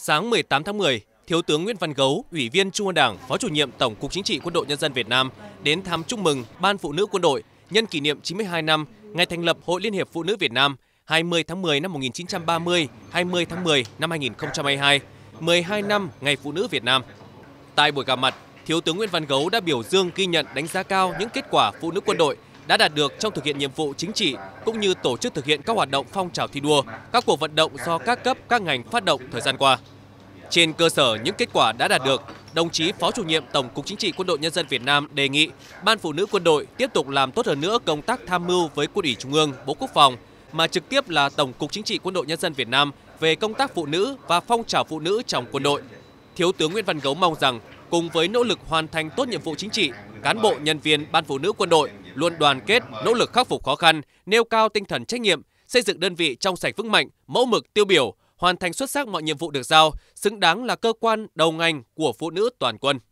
Sáng 18 tháng 10, Thiếu tướng Nguyễn Văn Gấu, Ủy viên Trung ương Đảng, Phó Chủ nhiệm Tổng cục Chính trị Quân đội Nhân dân Việt Nam đến thăm chúc mừng Ban Phụ nữ Quân đội nhân kỷ niệm 92 năm ngày thành lập Hội Liên hiệp Phụ nữ Việt Nam 20 tháng 10 năm 1930, 20 tháng 10 năm 2022, 12 năm Ngày Phụ nữ Việt Nam. Tại buổi gặp mặt, Thiếu tướng Nguyễn Văn Gấu đã biểu dương ghi nhận đánh giá cao những kết quả phụ nữ quân đội đã đạt được trong thực hiện nhiệm vụ chính trị cũng như tổ chức thực hiện các hoạt động phong trào thi đua, các cuộc vận động do các cấp các ngành phát động thời gian qua. Trên cơ sở những kết quả đã đạt được, đồng chí Phó Chủ nhiệm Tổng cục Chính trị Quân đội Nhân dân Việt Nam đề nghị Ban Phụ nữ Quân đội tiếp tục làm tốt hơn nữa công tác tham mưu với Quân ủy Trung ương, Bộ Quốc phòng mà trực tiếp là Tổng cục Chính trị Quân đội Nhân dân Việt Nam về công tác phụ nữ và phong trào phụ nữ trong quân đội. Thiếu tướng Nguyễn Văn Gấu mong rằng cùng với nỗ lực hoàn thành tốt nhiệm vụ chính trị, cán bộ nhân viên Ban Phụ nữ Quân đội luôn đoàn kết, nỗ lực khắc phục khó khăn, nêu cao tinh thần trách nhiệm, xây dựng đơn vị trong sạch vững mạnh, mẫu mực tiêu biểu, hoàn thành xuất sắc mọi nhiệm vụ được giao, xứng đáng là cơ quan đầu ngành của phụ nữ toàn quân.